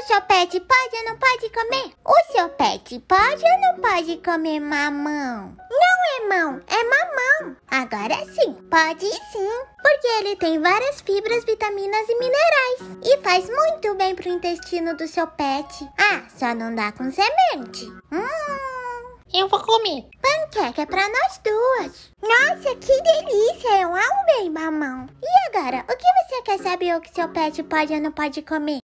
o seu pet pode ou não pode comer? O seu pet pode ou não pode comer mamão? Não é mão, é mamão. Agora sim, pode sim, porque ele tem várias fibras, vitaminas e minerais e faz muito bem pro intestino do seu pet. Ah, só não dá com semente. Hum. Eu vou comer. Panqueca é para nós duas. Nossa, que delícia! Eu é amo bem mamão. E agora, o que você quer saber o que seu pet pode ou não pode comer?